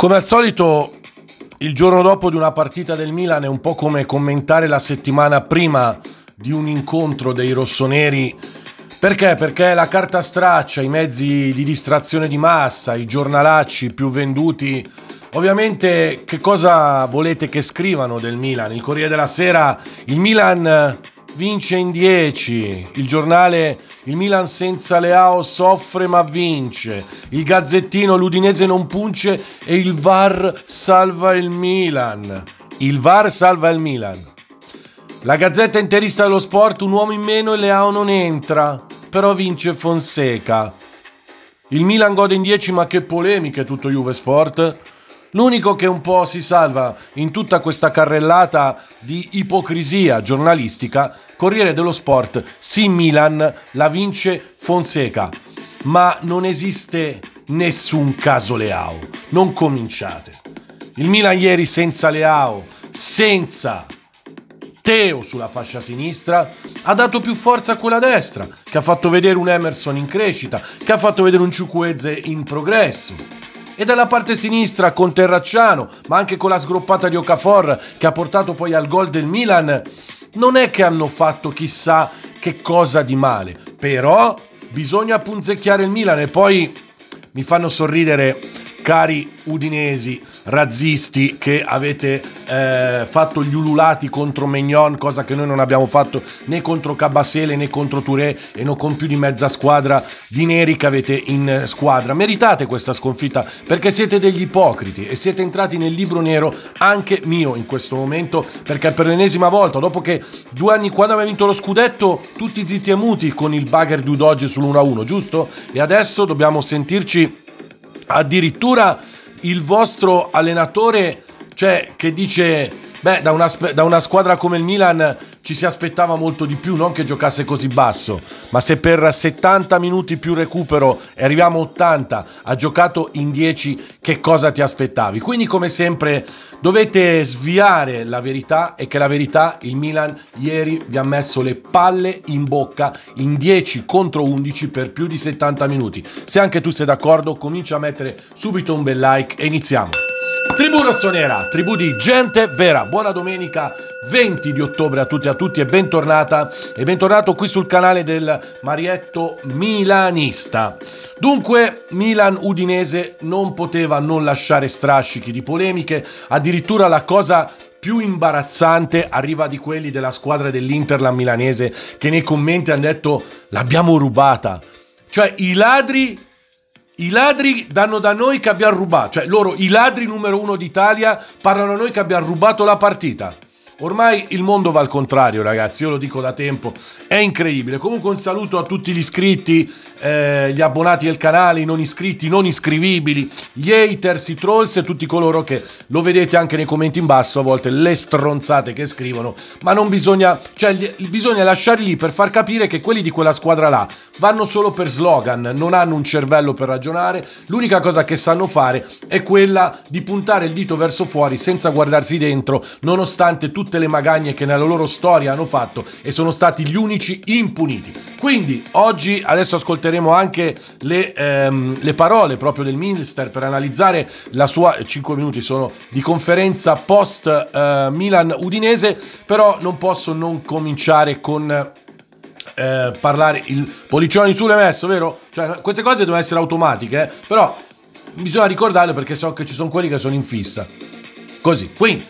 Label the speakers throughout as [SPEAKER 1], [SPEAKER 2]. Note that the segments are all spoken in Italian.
[SPEAKER 1] Come al solito, il giorno dopo di una partita del Milan è un po' come commentare la settimana prima di un incontro dei rossoneri. Perché? Perché la carta straccia, i mezzi di distrazione di massa, i giornalacci più venduti. Ovviamente che cosa volete che scrivano del Milan? Il Corriere della Sera, il Milan vince in 10, il giornale Il Milan senza Leao soffre ma vince, il Gazzettino l'Udinese non punce e il VAR salva il Milan. Il VAR salva il Milan. La Gazzetta interista dello sport, un uomo in meno e Leao non entra, però vince Fonseca. Il Milan gode in 10 ma che polemiche tutto Juve Sport. L'unico che un po' si salva in tutta questa carrellata di ipocrisia giornalistica, Corriere dello Sport, sì Milan, la vince Fonseca, ma non esiste nessun caso Leao, non cominciate. Il Milan ieri senza Leao, senza Teo sulla fascia sinistra, ha dato più forza a quella destra, che ha fatto vedere un Emerson in crescita, che ha fatto vedere un Ciucueze in progresso e dalla parte sinistra con Terracciano, ma anche con la sgroppata di Ocafor che ha portato poi al gol del Milan, non è che hanno fatto chissà che cosa di male, però bisogna punzecchiare il Milan e poi mi fanno sorridere cari udinesi razzisti che avete eh, fatto gli ululati contro Mignon, cosa che noi non abbiamo fatto né contro Cabasele né contro Touré e non con più di mezza squadra di neri che avete in eh, squadra. Meritate questa sconfitta perché siete degli ipocriti e siete entrati nel libro nero anche mio in questo momento perché per l'ennesima volta, dopo che due anni quando aveva vinto lo scudetto, tutti zitti e muti con il bugger di Udogi sull'1-1, giusto? E adesso dobbiamo sentirci addirittura il vostro allenatore, cioè, che dice, beh, da una, da una squadra come il Milan ci si aspettava molto di più, non che giocasse così basso, ma se per 70 minuti più recupero e arriviamo a 80, ha giocato in 10, che cosa ti aspettavi? Quindi come sempre dovete sviare la verità e che la verità il Milan ieri vi ha messo le palle in bocca in 10 contro 11 per più di 70 minuti. Se anche tu sei d'accordo comincia a mettere subito un bel like e iniziamo. Tribù Rossonera, tribù di gente vera. Buona domenica 20 di ottobre a tutti e a tutti e bentornata e bentornato qui sul canale del Marietto Milanista. Dunque Milan Udinese non poteva non lasciare strascichi di polemiche, addirittura la cosa più imbarazzante arriva di quelli della squadra dell'Interland milanese che nei commenti hanno detto l'abbiamo rubata. Cioè i ladri i ladri danno da noi che abbiamo rubato, cioè loro, i ladri numero uno d'Italia, parlano a noi che abbiamo rubato la partita. Ormai il mondo va al contrario, ragazzi, io lo dico da tempo, è incredibile. Comunque un saluto a tutti gli iscritti, eh, gli abbonati del canale, i non iscritti, i non iscrivibili, gli haters, i trolls e tutti coloro che lo vedete anche nei commenti in basso, a volte le stronzate che scrivono, ma non bisogna, cioè bisogna lasciarli lì per far capire che quelli di quella squadra là vanno solo per slogan, non hanno un cervello per ragionare, l'unica cosa che sanno fare è quella di puntare il dito verso fuori senza guardarsi dentro, nonostante tutto tutte le magagne che nella loro storia hanno fatto e sono stati gli unici impuniti. Quindi oggi adesso ascolteremo anche le, ehm, le parole proprio del Minister per analizzare la sua 5 eh, minuti sono di conferenza post eh, Milan Udinese, però non posso non cominciare con eh, parlare il policioni sulle messo, vero? Cioè, queste cose devono essere automatiche, eh? però bisogna ricordarle perché so che ci sono quelli che sono in fissa. Così, quindi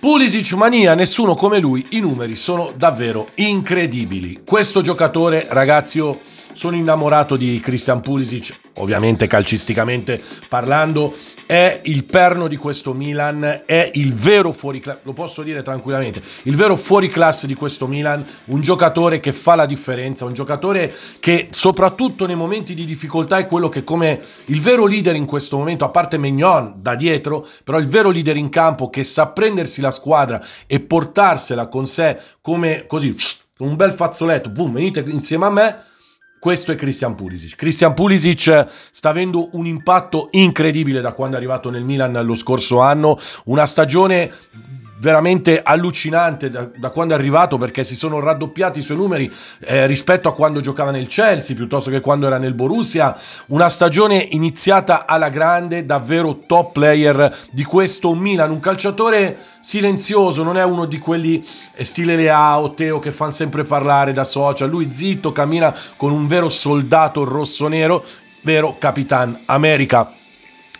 [SPEAKER 1] Pulisic mania, nessuno come lui, i numeri sono davvero incredibili. Questo giocatore, ragazzi, io sono innamorato di Christian Pulisic, ovviamente calcisticamente parlando, è il perno di questo Milan, è il vero fuoriclasse, lo posso dire tranquillamente, il vero fuoriclasse di questo Milan, un giocatore che fa la differenza, un giocatore che soprattutto nei momenti di difficoltà è quello che come il vero leader in questo momento, a parte Mignon da dietro, però il vero leader in campo che sa prendersi la squadra e portarsela con sé come così, un bel fazzoletto, boom, venite insieme a me, questo è Christian Pulisic. Christian Pulisic sta avendo un impatto incredibile da quando è arrivato nel Milan lo scorso anno, una stagione veramente allucinante da, da, quando è arrivato perché si sono raddoppiati i suoi numeri eh, rispetto a quando giocava nel Chelsea piuttosto che quando era nel Borussia. Una stagione iniziata alla grande, davvero top player di questo Milan. Un calciatore silenzioso, non è uno di quelli eh, stile Leao, Teo che fanno sempre parlare da social. Lui zitto, cammina con un vero soldato rosso-nero, vero Capitan America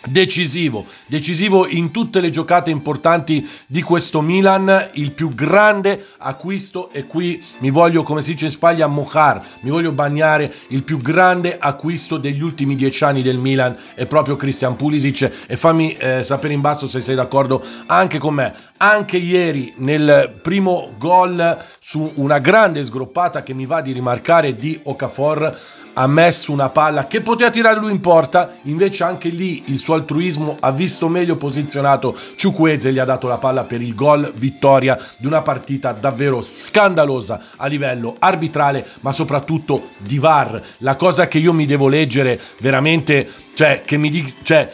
[SPEAKER 1] decisivo, decisivo in tutte le giocate importanti di questo Milan, il più grande acquisto e qui mi voglio, come si dice in Spagna, mojar, mi voglio bagnare, il più grande acquisto degli ultimi dieci anni del Milan è proprio Christian Pulisic e fammi eh, sapere in basso se sei d'accordo anche con me anche ieri nel primo gol su una grande sgroppata che mi va di rimarcare di Okafor ha messo una palla che poteva tirare lui in porta, invece anche lì il suo altruismo ha visto meglio posizionato Ciuqueze gli ha dato la palla per il gol vittoria di una partita davvero scandalosa a livello arbitrale, ma soprattutto di VAR. La cosa che io mi devo leggere veramente, cioè che mi dica, cioè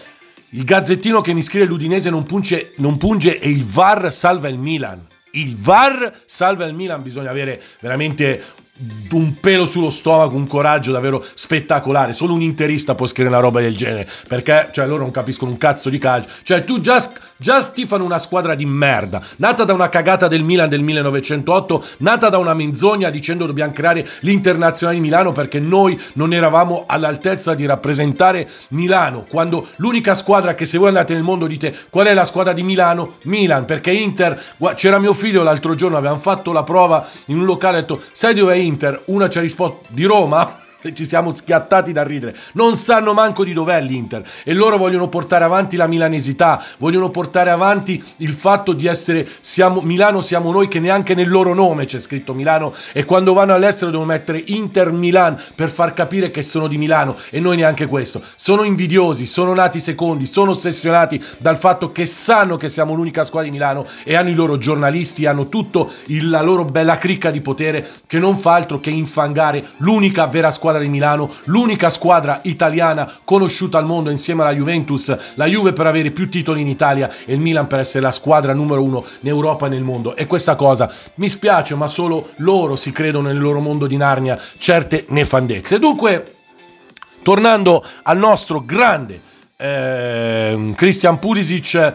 [SPEAKER 1] il gazzettino che mi scrive l'Udinese non punge, non punge e il VAR salva il Milan. Il VAR salva il Milan, bisogna avere veramente un pelo sullo stomaco, un coraggio davvero spettacolare. Solo un interista può scrivere una roba del genere, perché cioè, loro non capiscono un cazzo di calcio. Cioè, tu già Già stifano una squadra di merda, nata da una cagata del Milan del 1908, nata da una menzogna dicendo dobbiamo creare l'Internazionale di Milano perché noi non eravamo all'altezza di rappresentare Milano, quando l'unica squadra che se voi andate nel mondo dite qual è la squadra di Milano? Milan, perché Inter, c'era mio figlio l'altro giorno, avevamo fatto la prova in un locale, ha detto sai dove è Inter? Una ci ha risposto di Roma? ci siamo schiattati da ridere. Non sanno manco di dov'è l'Inter e loro vogliono portare avanti la milanesità, vogliono portare avanti il fatto di essere siamo, Milano siamo noi che neanche nel loro nome c'è scritto Milano e quando vanno all'estero devono mettere Inter Milan per far capire che sono di Milano e noi neanche questo. Sono invidiosi, sono nati secondi, sono ossessionati dal fatto che sanno che siamo l'unica squadra di Milano e hanno i loro giornalisti, hanno tutta la loro bella cricca di potere che non fa altro che infangare l'unica vera squadra squadra di Milano, l'unica squadra italiana conosciuta al mondo insieme alla Juventus, la Juve per avere più titoli in Italia e il Milan per essere la squadra numero uno in Europa e nel mondo. E questa cosa mi spiace, ma solo loro si credono nel loro mondo di Narnia certe nefandezze. Dunque, tornando al nostro grande eh, Christian Pulisic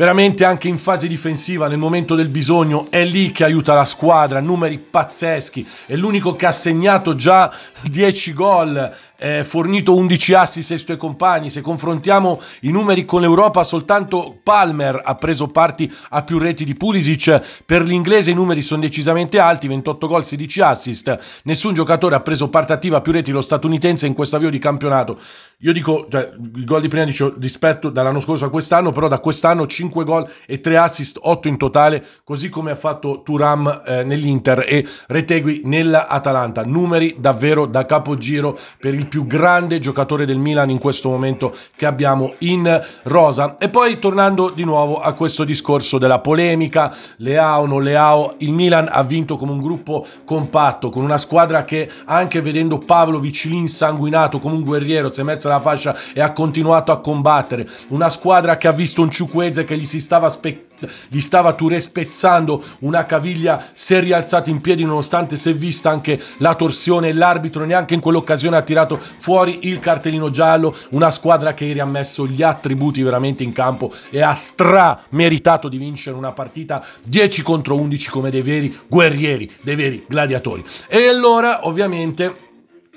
[SPEAKER 1] veramente anche in fase difensiva nel momento del bisogno è lì che aiuta la squadra, numeri pazzeschi, è l'unico che ha segnato già 10 gol eh, fornito 11 assist ai suoi compagni, se confrontiamo i numeri con l'Europa soltanto Palmer ha preso parti a più reti di Pulisic, per l'inglese i numeri sono decisamente alti, 28 gol, 16 assist, nessun giocatore ha preso parte attiva a più reti lo statunitense in questo avvio di campionato. Io dico, cioè, il gol di prima dicevo, rispetto dall'anno scorso a quest'anno, però da quest'anno 5 gol e 3 assist, 8 in totale, così come ha fatto Turam eh, nell'Inter e Retegui nell'Atalanta. Numeri davvero da capogiro per il più grande giocatore del Milan in questo momento che abbiamo in rosa. E poi tornando di nuovo a questo discorso della polemica, Leao, non Leao, il Milan ha vinto come un gruppo compatto, con una squadra che anche vedendo Pavlovic lì insanguinato come un guerriero, si è messa la fascia e ha continuato a combattere, una squadra che ha visto un Ciuqueze che gli si stava specchiando gli stava Touré spezzando una caviglia, si è rialzato in piedi nonostante si è vista anche la torsione l'arbitro neanche in quell'occasione ha tirato fuori il cartellino giallo, una squadra che ieri ha messo gli attributi veramente in campo e ha strameritato di vincere una partita 10 contro 11 come dei veri guerrieri, dei veri gladiatori. E allora ovviamente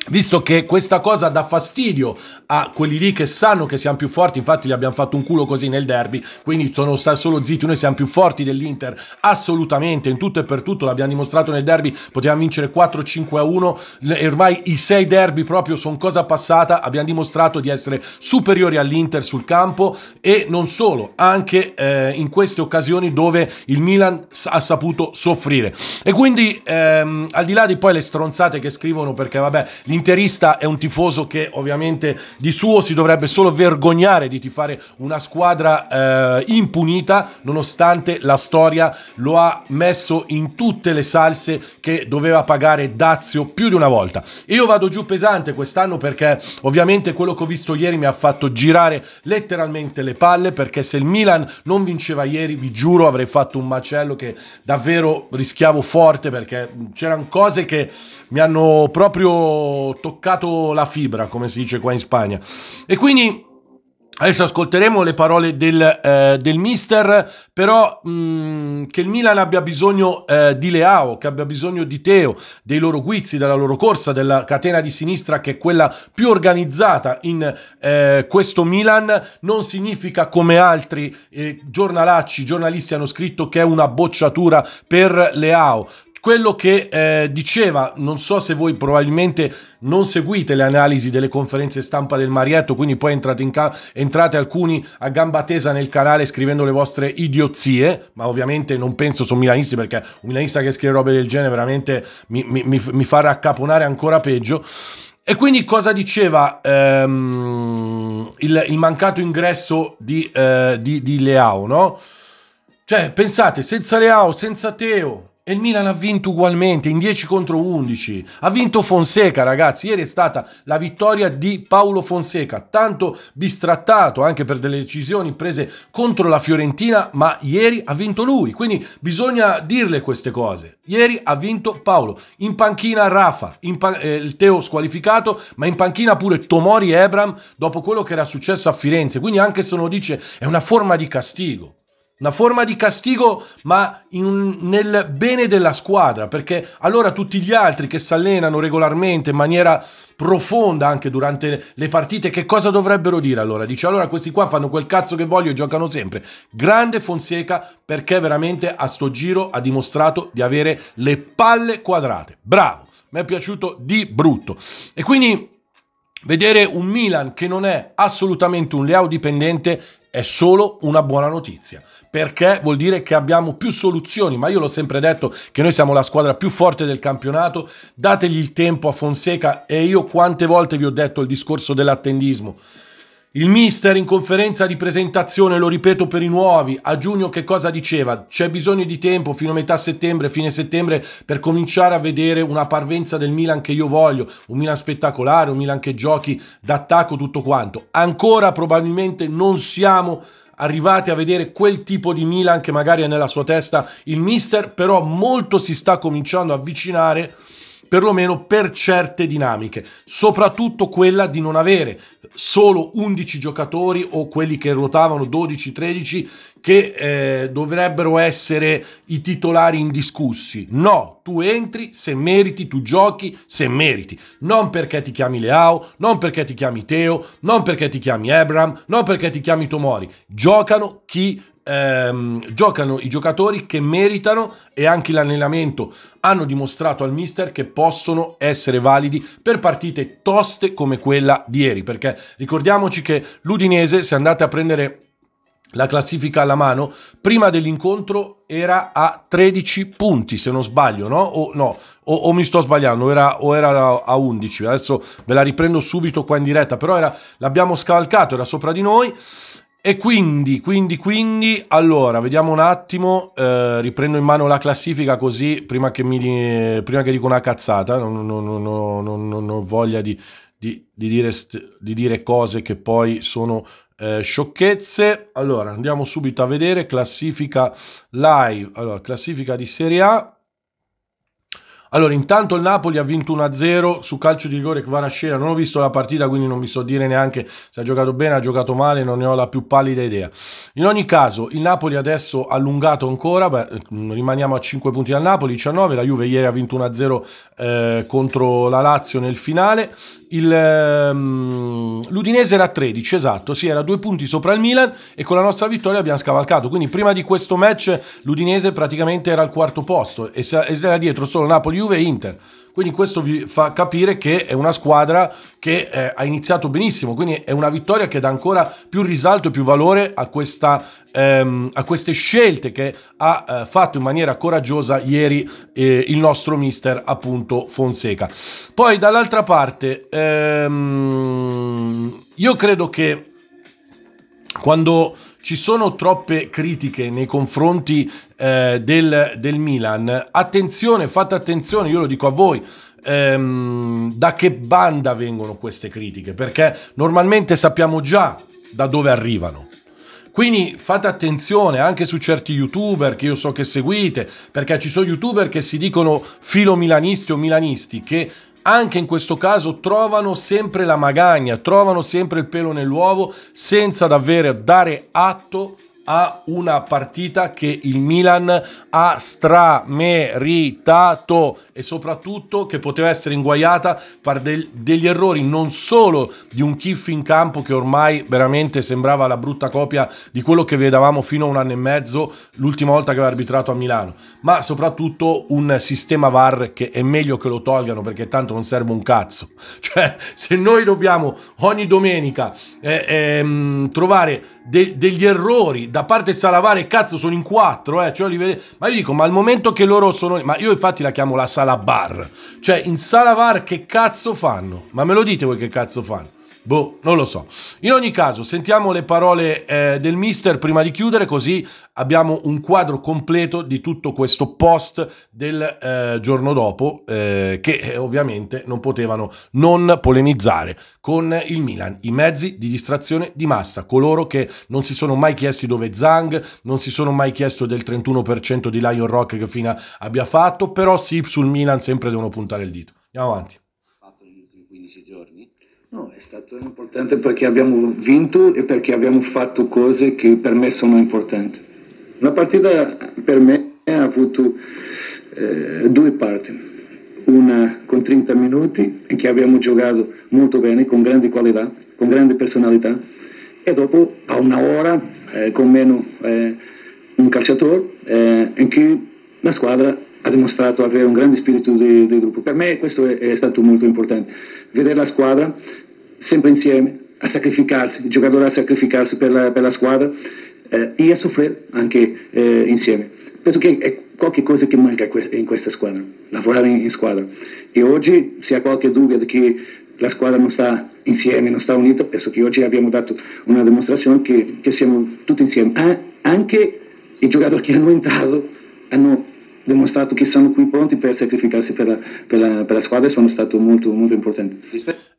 [SPEAKER 1] Visto che questa cosa dà fastidio a quelli lì che sanno che siamo più forti, infatti gli abbiamo fatto un culo così nel derby, quindi sono star solo zitti, noi siamo più forti dell'Inter, assolutamente, in tutto e per tutto, l'abbiamo dimostrato nel derby, potevamo vincere 4-5 a 1, ormai i sei derby proprio sono cosa passata, abbiamo dimostrato di essere superiori all'Inter sul campo e non solo, anche eh, in queste occasioni dove il Milan ha saputo soffrire. E quindi ehm, al di là di poi le stronzate che scrivono perché vabbè L'interista è un tifoso che ovviamente di suo si dovrebbe solo vergognare di tifare una squadra eh, impunita, nonostante la storia lo ha messo in tutte le salse che doveva pagare Dazio più di una volta. Io vado giù pesante quest'anno perché ovviamente quello che ho visto ieri mi ha fatto girare letteralmente le palle perché se il Milan non vinceva ieri, vi giuro, avrei fatto un macello che davvero rischiavo forte perché c'erano cose che mi hanno proprio toccato la fibra, come si dice qua in Spagna. E quindi Adesso ascolteremo le parole del, eh, del mister, però mh, mm, che il Milan abbia bisogno eh, di Leao, che abbia bisogno di Teo, dei loro guizzi, della loro corsa, della catena di sinistra che è quella più organizzata in eh, questo Milan, non significa come altri eh, giornalacci, giornalisti hanno scritto che è una bocciatura per Leao quello che eh, diceva, non so se voi probabilmente non seguite le analisi delle conferenze stampa del Marietto, quindi poi entrate, in ca- entrate alcuni a gamba tesa nel canale scrivendo le vostre idiozie, ma ovviamente non penso sono milanisti perché un milanista che scrive robe del genere veramente mi, mi, mi, mi fa raccaponare ancora peggio. E quindi cosa diceva ehm, il, il, mancato ingresso di, eh, di, di Leao, no? Cioè, pensate, senza Leao, senza Teo, e il Milan ha vinto ugualmente in 10 contro 11. Ha vinto Fonseca, ragazzi. Ieri è stata la vittoria di Paolo Fonseca, tanto bistrattato anche per delle decisioni prese contro la Fiorentina, ma ieri ha vinto lui. Quindi bisogna dirle queste cose. Ieri ha vinto Paolo. In panchina Rafa, in pan eh, il Teo squalificato, ma in panchina pure Tomori e Ebram dopo quello che era successo a Firenze. Quindi anche se lo dice è una forma di castigo una forma di castigo ma in, nel bene della squadra, perché allora tutti gli altri che si allenano regolarmente in maniera profonda anche durante le partite, che cosa dovrebbero dire allora? Dice allora questi qua fanno quel cazzo che voglio e giocano sempre. Grande Fonseca perché veramente a sto giro ha dimostrato di avere le palle quadrate. Bravo, mi è piaciuto di brutto. E quindi Vedere un Milan che non è assolutamente un Leao dipendente è solo una buona notizia, perché vuol dire che abbiamo più soluzioni, ma io l'ho sempre detto che noi siamo la squadra più forte del campionato, dategli il tempo a Fonseca e io quante volte vi ho detto il discorso dell'attendismo, il mister in conferenza di presentazione, lo ripeto per i nuovi, a giugno che cosa diceva? C'è bisogno di tempo fino a metà settembre, fine settembre per cominciare a vedere una parvenza del Milan che io voglio, un Milan spettacolare, un Milan che giochi d'attacco, tutto quanto. Ancora probabilmente non siamo arrivati a vedere quel tipo di Milan che magari è nella sua testa il mister, però molto si sta cominciando a avvicinare perlomeno per certe dinamiche, soprattutto quella di non avere solo 11 giocatori o quelli che ruotavano 12-13 che eh, dovrebbero essere i titolari indiscussi. No, tu entri se meriti, tu giochi se meriti. Non perché ti chiami Leao, non perché ti chiami Teo, non perché ti chiami Ebram, non perché ti chiami Tomori. Giocano chi ehm, giocano i giocatori che meritano e anche l'allenamento hanno dimostrato al mister che possono essere validi per partite toste come quella di ieri, perché ricordiamoci che l'Udinese, se andate a prendere la classifica alla mano, prima dell'incontro era a 13 punti, se non sbaglio, no? O, no, o, o mi sto sbagliando, era, o era a 11, adesso ve la riprendo subito qua in diretta, però l'abbiamo scavalcato, era sopra di noi, e quindi, quindi, quindi, allora, vediamo un attimo, eh, riprendo in mano la classifica così, prima che, mi, prima che dico una cazzata, non, non, non, non ho voglia di, di, di, dire, di, dire, cose che poi sono eh, sciocchezze. Allora, andiamo subito a vedere, classifica live, allora, classifica di Serie A, allora, intanto il Napoli ha vinto 1-0 su calcio di rigore Kvarascera. Non ho visto la partita, quindi non mi so dire neanche se ha giocato bene, ha giocato male, non ne ho la più pallida idea. In ogni caso, il Napoli adesso allungato ancora, beh, mm, rimaniamo a 5 punti dal Napoli, 19. La Juve ieri ha vinto 1-0 eh, contro la Lazio nel finale. Il, ehm, L'Udinese era 13, esatto, sì, era due punti sopra il Milan e con la nostra vittoria abbiamo scavalcato. Quindi prima di questo match l'Udinese praticamente era al quarto posto e era dietro solo Napoli Juve e Inter. Quindi questo vi fa capire che è una squadra che eh, ha iniziato benissimo, quindi è una vittoria che dà ancora più risalto e più valore a, questa, ehm, a queste scelte che ha eh, fatto in maniera coraggiosa ieri eh, il nostro mister appunto Fonseca. Poi dall'altra parte, ehm, io credo che quando ci sono troppe critiche nei confronti eh, del, del, Milan. Attenzione, fate attenzione, io lo dico a voi. Ehm, da che banda vengono queste critiche? Perché normalmente sappiamo già da dove arrivano. Quindi fate attenzione anche su certi youtuber che io so che seguite, perché ci sono youtuber che si dicono filo milanisti o milanisti, che anche in questo caso trovano sempre la magagna, trovano sempre il pelo nell'uovo senza davvero dare atto a una partita che il Milan ha strameritato e soprattutto che poteva essere inguaiata per del, degli errori non solo di un kiff in campo che ormai veramente sembrava la brutta copia di quello che vedevamo fino a un anno e mezzo l'ultima volta che aveva arbitrato a Milano ma soprattutto un sistema VAR che è meglio che lo tolgano perché tanto non serve un cazzo cioè se noi dobbiamo ogni domenica eh, ehm, trovare de degli errori da parte Salavare e Cazzo sono in quattro, eh, cioè li vede... ma io dico, ma al momento che loro sono... Ma io infatti la chiamo la sala bar, cioè in sala bar che cazzo fanno? Ma me lo dite voi che cazzo fanno? Boh, non lo so. In ogni caso, sentiamo le parole eh, del mister prima di chiudere, così abbiamo un quadro completo di tutto questo post del eh, giorno dopo, eh, che eh, ovviamente non potevano non polemizzare con il Milan. I mezzi di distrazione di massa, coloro che non si sono mai chiesti dove Zang, non si sono mai chiesto del 31% di Lion Rock che fino abbia fatto, però sì, sul Milan sempre devono puntare il dito. Andiamo avanti.
[SPEAKER 2] No, è stato importante perché abbiamo vinto e perché abbiamo fatto cose che per me sono importanti. La partita per me ha avuto eh, due parti. Una con 30 minuti in cui abbiamo giocato molto bene, con grande qualità, con grande personalità, e dopo a un'ora eh, con meno eh, un calciatore eh, in cui la squadra ha dimostrato avere un grande spirito di, di gruppo. Per me questo è, è, stato molto importante, vedere la squadra sempre insieme, a sacrificarsi, il giocatore a sacrificarsi per la, per la squadra eh, e a soffrire anche eh, insieme. Penso che è qualcosa che manca in questa squadra, lavorare in, in squadra. E oggi se ha qualche dubbio di che la squadra non sta insieme, non sta unita, penso che oggi abbiamo dato una dimostrazione che, che siamo tutti insieme. Ah, anche i giocatori che hanno entrato hanno dimostrato che sono qui pronti per sacrificarsi per la, per la, per la squadra e sono stato molto, molto importante.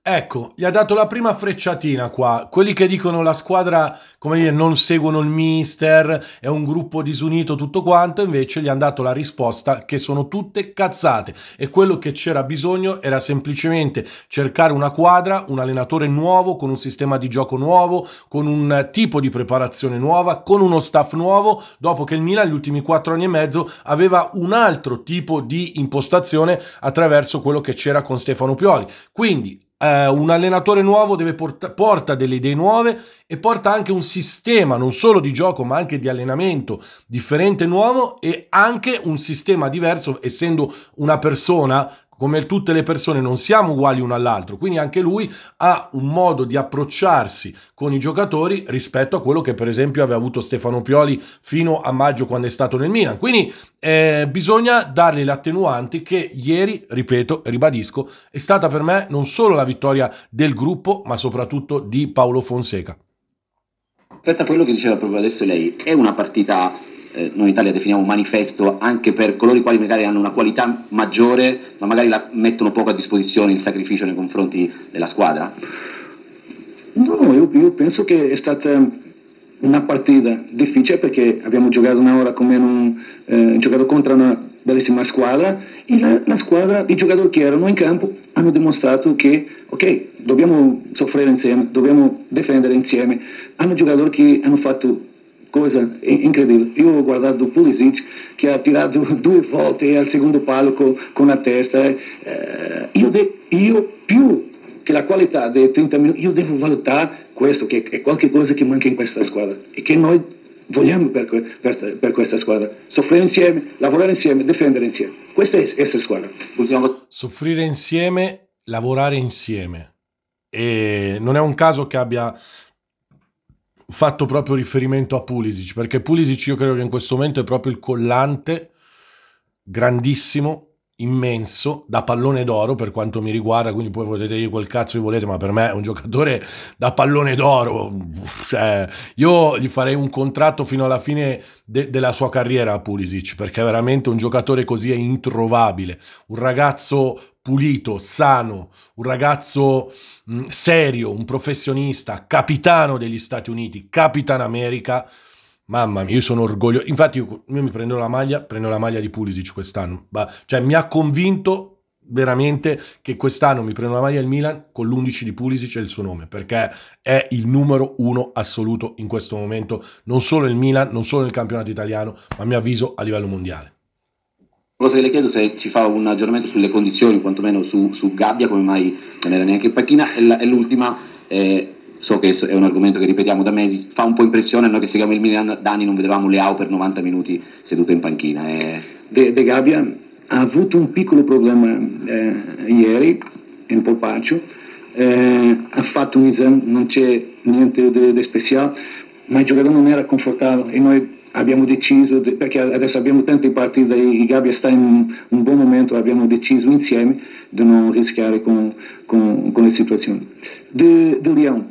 [SPEAKER 1] Ecco, gli ha dato la prima frecciatina qua. Quelli che dicono la squadra, come dire, non seguono il mister, è un gruppo disunito, tutto quanto, invece gli hanno dato la risposta che sono tutte cazzate. E quello che c'era bisogno era semplicemente cercare una quadra, un allenatore nuovo, con un sistema di gioco nuovo, con un tipo di preparazione nuova, con uno staff nuovo, dopo che il Milan, gli ultimi quattro anni e mezzo, aveva un altro tipo di impostazione attraverso quello che c'era con Stefano Pioli. Quindi Uh, un allenatore nuovo porta, porta delle idee nuove e porta anche un sistema non solo di gioco ma anche di allenamento differente nuovo e anche un sistema diverso essendo una persona come tutte le persone non siamo uguali uno all'altro, quindi anche lui ha un modo di approcciarsi con i giocatori rispetto a quello che per esempio aveva avuto Stefano Pioli fino a maggio quando è stato nel Milan. Quindi eh, bisogna dargli l'attenuante che ieri, ripeto, ribadisco, è stata per me non solo la vittoria del gruppo, ma soprattutto di Paolo Fonseca.
[SPEAKER 2] Aspetta quello che diceva proprio adesso lei, è una partita eh, noi in Italia definiamo manifesto anche per coloro i quali magari hanno una qualità maggiore ma magari la mettono poco a disposizione il sacrificio nei confronti della squadra? No, io, io penso che è stata una partita difficile perché abbiamo giocato una ora come non, eh, giocato contro una bellissima squadra e la, la squadra, i giocatori che erano in campo hanno dimostrato che ok, dobbiamo soffrire insieme, dobbiamo difendere insieme, hanno giocatori che hanno fatto coisa incrível. Eu guardado do Pulisic, que é tirado duas volte ao segundo palo com, com a testa. Eh. Eh, io, de, io più che la qualità dei 30 minuti, io devo valutare questo, che è qualcosa che manca in questa squadra e che noi vogliamo per, per, per questa squadra. Soffrire insieme, lavorare insieme, difendere insieme. Questa è questa squadra.
[SPEAKER 1] Soffrire insieme, lavorare insieme. E non è un caso che abbia fatto proprio riferimento a Pulisic, perché Pulisic io credo che in questo momento è proprio il collante grandissimo immenso da pallone d'oro per quanto mi riguarda, quindi poi potete dire quel cazzo che volete, ma per me è un giocatore da pallone d'oro, cioè, io gli farei un contratto fino alla fine de- della sua carriera a Pulisic, perché veramente un giocatore così è introvabile, un ragazzo pulito, sano, un ragazzo mh, serio, un professionista, capitano degli Stati Uniti, Capitan America, Mamma mia, io sono orgoglioso. Infatti, io, io, mi prendo la maglia, prendo la maglia di Pulisic quest'anno. Ma, cioè, mi ha convinto veramente che quest'anno mi prendo la maglia del Milan con l'11 di Pulisic e il suo nome, perché è il numero uno assoluto in questo momento, non solo il Milan, non solo nel campionato italiano, ma a mio avviso a livello mondiale.
[SPEAKER 2] Cosa che le chiedo se ci fa un aggiornamento sulle condizioni, quantomeno su, su Gabbia, come mai non era neanche in panchina, è l'ultima. Eh, so che è un argomento che ripetiamo da mesi, fa un po' impressione noi che seguiamo il Milan da anni non vedevamo Leao per 90 minuti seduto in panchina. E... Eh. De, De Gabbia ha avuto un piccolo problema eh, ieri in polpaccio, eh, ha fatto un esame, non c'è niente di speciale, ma il giocatore non era confortato e noi abbiamo deciso, perché adesso abbiamo tante partite e Gabbia sta in un buon momento, abbiamo deciso insieme di non rischiare con, con, con le situazioni. De, de Leon,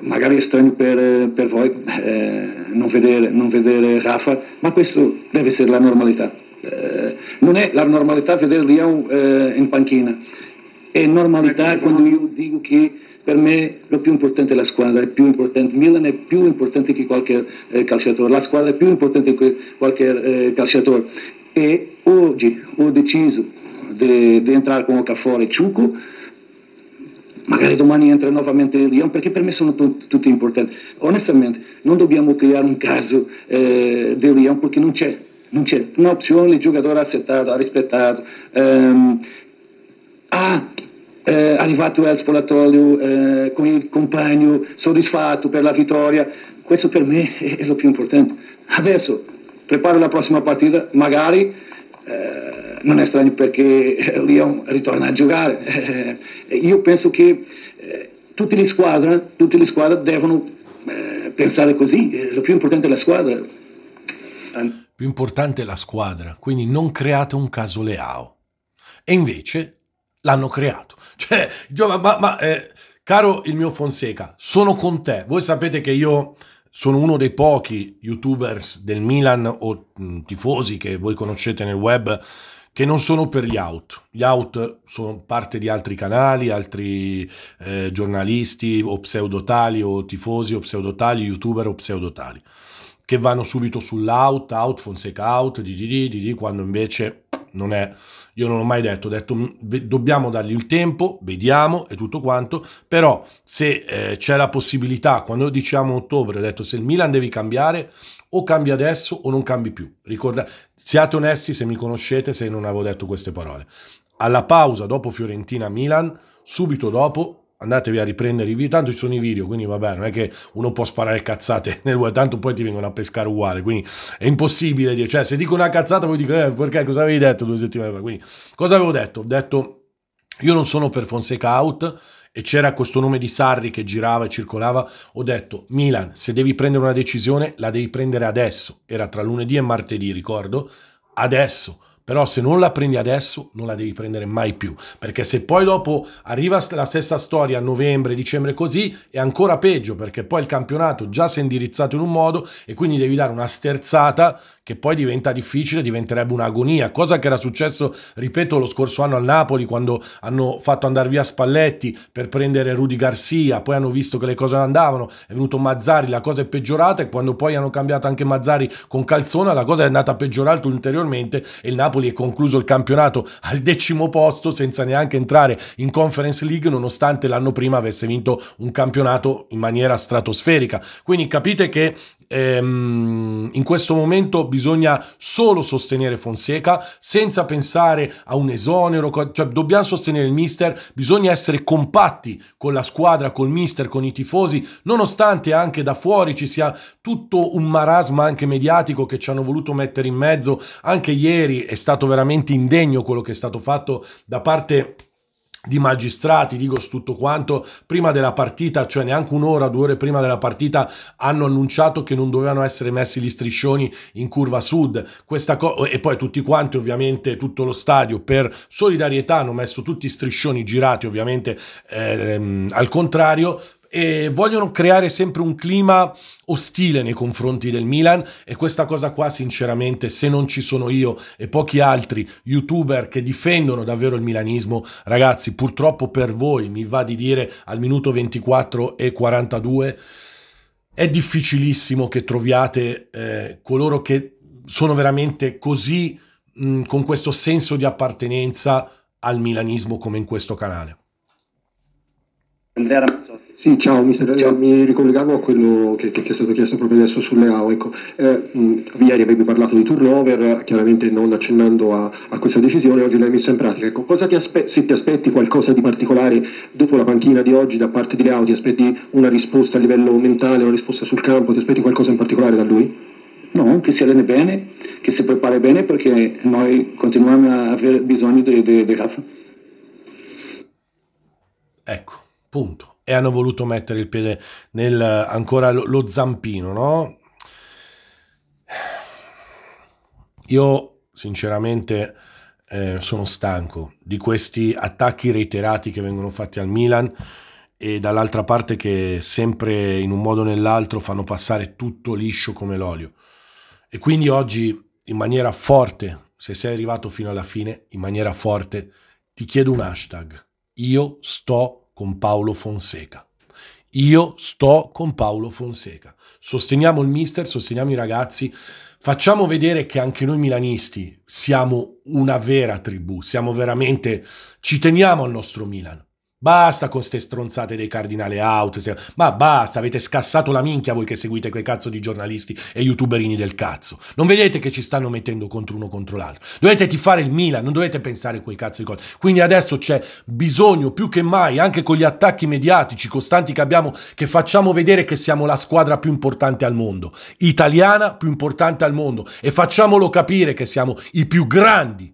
[SPEAKER 2] magari è strano per, per voi eh, non, vedere, non, vedere, Rafa, ma questo deve essere la normalità. Eh, non è la normalità vedere Leon eh, in panchina, è normalità ecco, quando esatto. io dico che per me lo più importante è la squadra, è più importante, Milan è più importante che qualche eh, calciatore, la squadra è più importante che qualche eh, calciatore. E oggi ho deciso di, di entrare con Ocafor e Ciuco magari domani entra nuovamente il Lyon, perché per me sono tutti importanti. Onestamente, non dobbiamo creare un caso eh, del Lyon perché non c'è, non c'è un'opzione, il giocatore ha accettato, ha rispettato, ehm, ha eh, arrivato al sfolatoio eh, con il compagno soddisfatto per la vittoria, questo per me è lo più importante. Adesso preparo la prossima partita, magari eh, non è strano perché eh, Lyon ritorna a giocare. Eh, io penso che eh, tutte, le squadre, tutte, le squadre, devono eh, pensare così, lo più importante è la squadra.
[SPEAKER 1] Più importante è la squadra, quindi non create un caso Leao. E invece l'hanno creato. Cioè, ma, ma caro il mio Fonseca, sono con te. Voi sapete che io sono uno dei pochi youtubers del Milan o mm, tifosi che voi conoscete nel web che non sono per gli out. Gli out sono parte di altri canali, altri eh, giornalisti o pseudotali o tifosi o pseudotali, youtuber o pseudotali, che vanno subito sull'out, out, Fonseca out, di di di di, quando invece non è io non ho mai detto, ho detto mm, dobbiamo dargli il tempo, vediamo e tutto quanto, però se eh, c'è la possibilità, quando diciamo ottobre, ho detto se il Milan devi cambiare, o cambi adesso o non cambi più. Ricorda, siate onesti se mi conoscete, se non avevo detto queste parole. Alla pausa dopo Fiorentina-Milan, subito dopo andatevi a riprendere i video, tanto ci sono i video, quindi vabbè, non è che uno può sparare cazzate nel web, tanto poi ti vengono a pescare uguale, quindi è impossibile dire, cioè se dico una cazzata voi dico, eh, perché cosa avevi detto due settimane fa? Quindi cosa avevo detto? Ho detto, io non sono per Fonseca out, e c'era questo nome di Sarri che girava e circolava, ho detto Milan, se devi prendere una decisione la devi prendere adesso, era tra lunedì e martedì, ricordo, adesso però se non la prendi adesso, non la devi prendere mai più. Perché se poi dopo arriva la stessa storia a novembre, dicembre così, è ancora peggio perché poi il campionato già si è indirizzato in un modo e quindi devi dare una sterzata che poi diventa difficile, diventerebbe un'agonia, cosa che era successo, ripeto, lo scorso anno al Napoli quando hanno fatto andare via Spalletti per prendere Rudy Garcia, poi hanno visto che le cose non andavano, è venuto Mazzari, la cosa è peggiorata e quando poi hanno cambiato anche Mazzari con Calzona la cosa è andata peggiorata ulteriormente e il Napoli è concluso il campionato al decimo posto senza neanche entrare in Conference League nonostante l'anno prima avesse vinto un campionato in maniera stratosferica. Quindi capite che ehm, in questo momento bisogna solo sostenere Fonseca senza pensare a un esonero, cioè dobbiamo sostenere il mister, bisogna essere compatti con la squadra, col mister, con i tifosi, nonostante anche da fuori ci sia tutto un marasma anche mediatico che ci hanno voluto mettere in mezzo, anche ieri è stato veramente indegno quello che è stato fatto da parte di magistrati, Digos tutto quanto, prima della partita, cioè neanche un'ora, due ore prima della partita, hanno annunciato che non dovevano essere messi gli striscioni in curva sud. Questa e poi tutti quanti, ovviamente, tutto lo stadio, per solidarietà, hanno messo tutti i striscioni girati, ovviamente, ehm, al contrario, e vogliono creare sempre un clima ostile nei confronti del Milan e questa cosa qua sinceramente se non ci sono io e pochi altri youtuber che difendono davvero il milanismo ragazzi purtroppo per voi mi va di dire al minuto 24 e 42 è difficilissimo che troviate eh, coloro che sono veramente così mh, mm, con questo senso di appartenenza al milanismo come in questo canale.
[SPEAKER 2] Andrea Ramazzotti. Sì, ciao, mi, ciao. mi ricollegavo a quello che, che, ti è stato chiesto proprio adesso sulle AO. Ecco, eh, ieri avevi parlato di turnover, chiaramente non accennando a, a questa decisione, oggi l'hai messa in pratica. Ecco, cosa ti aspe- se ti aspetti qualcosa di particolare dopo la panchina di oggi da parte di Leao, ti aspetti una risposta a livello mentale, una risposta sul campo, ti aspetti qualcosa in particolare da lui? No, che si alleni bene, che si prepari bene perché noi continuiamo a avere bisogno di, di, di Rafa.
[SPEAKER 1] Ecco, punto e hanno voluto mettere il piede nel ancora lo, lo zampino, no? Io sinceramente eh, sono stanco di questi attacchi reiterati che vengono fatti al Milan e dall'altra parte che sempre in un modo o nell'altro fanno passare tutto liscio come l'olio. E quindi oggi in maniera forte, se sei arrivato fino alla fine, in maniera forte, ti chiedo un hashtag. Io sto con Paolo Fonseca. Io sto con Paolo Fonseca. Sosteniamo il mister, sosteniamo i ragazzi, facciamo vedere che anche noi milanisti siamo una vera tribù, siamo veramente ci teniamo al nostro Milan. Basta con ste stronzate dei cardinale out, ma basta, avete scassato la minchia voi che seguite quei cazzo di giornalisti e youtuberini del cazzo. Non vedete che ci stanno mettendo contro uno contro l'altro. Dovete tifare il Milan, non dovete pensare a quei cazzo di cose. Quindi adesso c'è bisogno più che mai, anche con gli attacchi mediatici costanti che abbiamo, che facciamo vedere che siamo la squadra più importante al mondo, italiana più importante al mondo e facciamolo capire che siamo i più grandi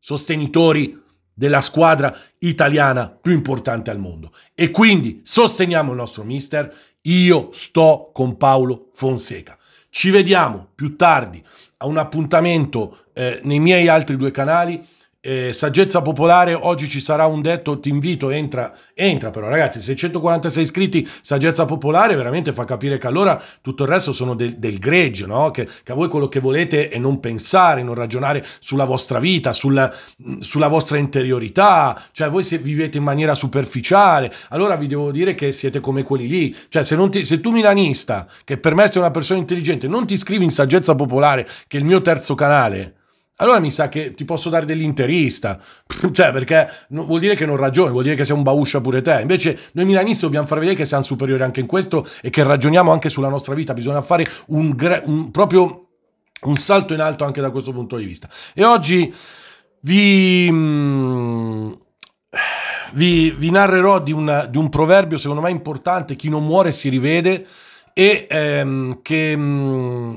[SPEAKER 1] sostenitori della squadra italiana più importante al mondo. E quindi sosteniamo il nostro mister. Io sto con Paolo Fonseca. Ci vediamo più tardi a un appuntamento eh, nei miei altri due canali eh, saggezza popolare, oggi ci sarà un detto, ti invito, entra, entra però ragazzi, 646 iscritti, saggezza popolare veramente fa capire che allora tutto il resto sono del, del greggio, no? che, che, a voi quello che volete è non pensare, non ragionare sulla vostra vita, sul, sulla vostra interiorità, cioè voi se vivete in maniera superficiale, allora vi devo dire che siete come quelli lì, cioè se, ti, se tu milanista, che per me sei una persona intelligente, non ti iscrivi in saggezza popolare, che è il mio terzo canale, allora mi sa che ti posso dare dell'interista, cioè perché no, vuol dire che non ragioni, vuol dire che sei un bauscia pure te. Invece noi milanisti dobbiamo far vedere che siamo superiori anche in questo e che ragioniamo anche sulla nostra vita, bisogna fare un, un proprio un salto in alto anche da questo punto di vista. E oggi vi... Mm, vi, vi, narrerò di, una, di, un proverbio secondo me importante, chi non muore si rivede, e ehm, che, mh, mm,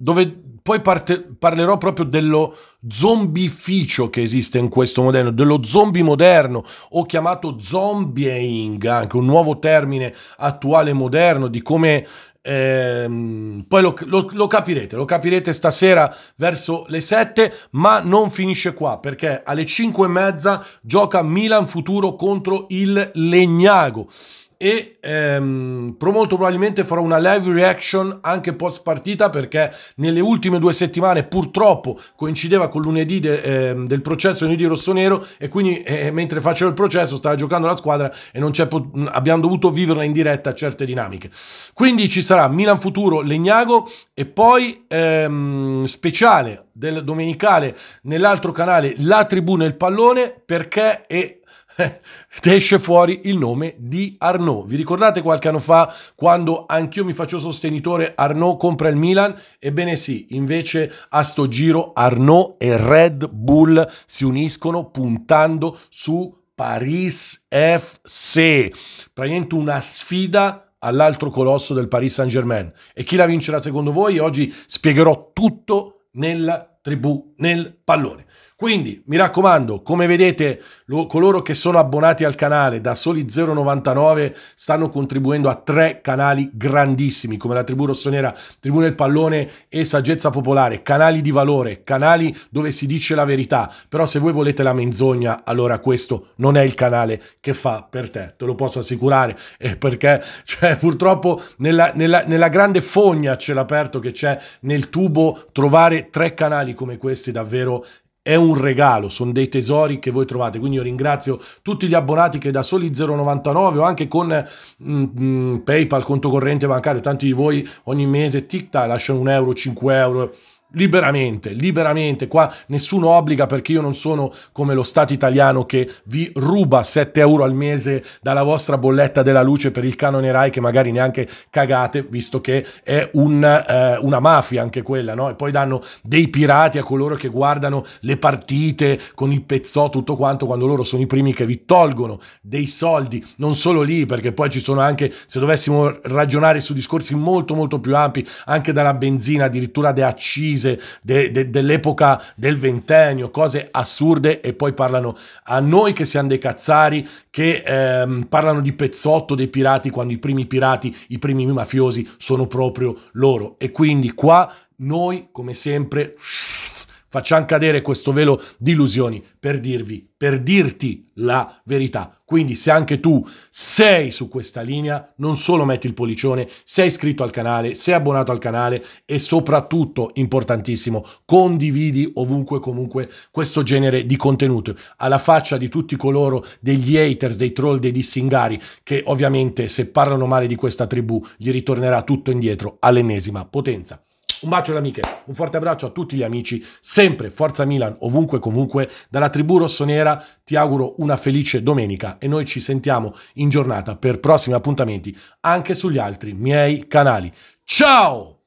[SPEAKER 1] dove poi parte, parlerò proprio dello zombificio che esiste in questo modello, dello zombie moderno, o chiamato zombieing, anche un nuovo termine attuale moderno, di come Ehm, poi lo, lo, lo, capirete, lo capirete stasera verso le 7, ma non finisce qua perché alle 5 e mezza gioca Milan Futuro contro il Legnago e ehm, molto probabilmente farò una live reaction anche post partita perché nelle ultime due settimane purtroppo coincideva con lunedì de, eh, del processo lunedì rossonero e quindi eh, eh, mentre facevo il processo stava giocando la squadra e non abbiamo dovuto viverla in diretta certe dinamiche quindi ci sarà Milan Futuro Legnago e poi ehm, speciale del domenicale nell'altro canale La Tribuna e il Pallone perché è ti esce fuori il nome di Arnaud. Vi ricordate qualche anno fa quando anch'io mi faccio sostenitore Arnaud compra il Milan? Ebbene sì, invece a sto giro Arnaud e Red Bull si uniscono puntando su Paris FC. Praticamente una sfida all'altro colosso del Paris Saint-Germain. E chi la vincerà secondo voi? Oggi spiegherò tutto nella tribù, nel pallone. Quindi mi raccomando, come vedete, lo, coloro che sono abbonati al canale da soli 0,99 stanno contribuendo a tre canali grandissimi come la Tribù Rossonera, Tribù del Pallone e Saggezza Popolare, canali di valore, canali dove si dice la verità. Però se voi volete la menzogna, allora questo non è il canale che fa per te, te lo posso assicurare, eh, perché cioè, purtroppo nella, nella, nella grande fogna a cielo aperto che c'è nel tubo, trovare tre canali come questi davvero è un regalo, sono dei tesori che voi trovate. Quindi io ringrazio tutti gli abbonati che da soli 0,99 o anche con mm, mm, PayPal, conto corrente bancario, tanti di voi ogni mese tic lasciano un euro, 5 euro liberamente, liberamente, qua nessuno obbliga perché io non sono come lo Stato italiano che vi ruba 7 euro al mese dalla vostra bolletta della luce per il canone RAI che magari neanche cagate visto che è un, eh, una mafia anche quella, no? E poi danno dei pirati a coloro che guardano le partite con il pezzò tutto quanto quando loro sono i primi che vi tolgono dei soldi, non solo lì perché poi ci sono anche, se dovessimo ragionare su discorsi molto molto più ampi, anche dalla benzina addirittura de accise precise de, de, dell'epoca del ventennio, cose assurde e poi parlano a noi che siamo dei cazzari, che ehm, parlano di pezzotto dei pirati quando i primi pirati, i primi mafiosi sono proprio loro. E quindi qua noi come sempre Facciamo cadere questo velo di illusioni per dirvi, per dirti la verità. Quindi se anche tu sei su questa linea, non solo metti il pollicione, sei iscritto al canale, sei abbonato al canale e soprattutto, importantissimo, condividi ovunque comunque questo genere di contenuto. Alla faccia di tutti coloro, degli haters, dei troll, dei dissingari, che ovviamente se parlano male di questa tribù gli ritornerà tutto indietro all'ennesima potenza. Un bacio alle amiche, un forte abbraccio a tutti gli amici, sempre Forza Milan, ovunque e comunque, dalla tribù rossonera ti auguro una felice domenica e noi ci sentiamo in giornata per prossimi appuntamenti anche sugli altri miei canali. Ciao!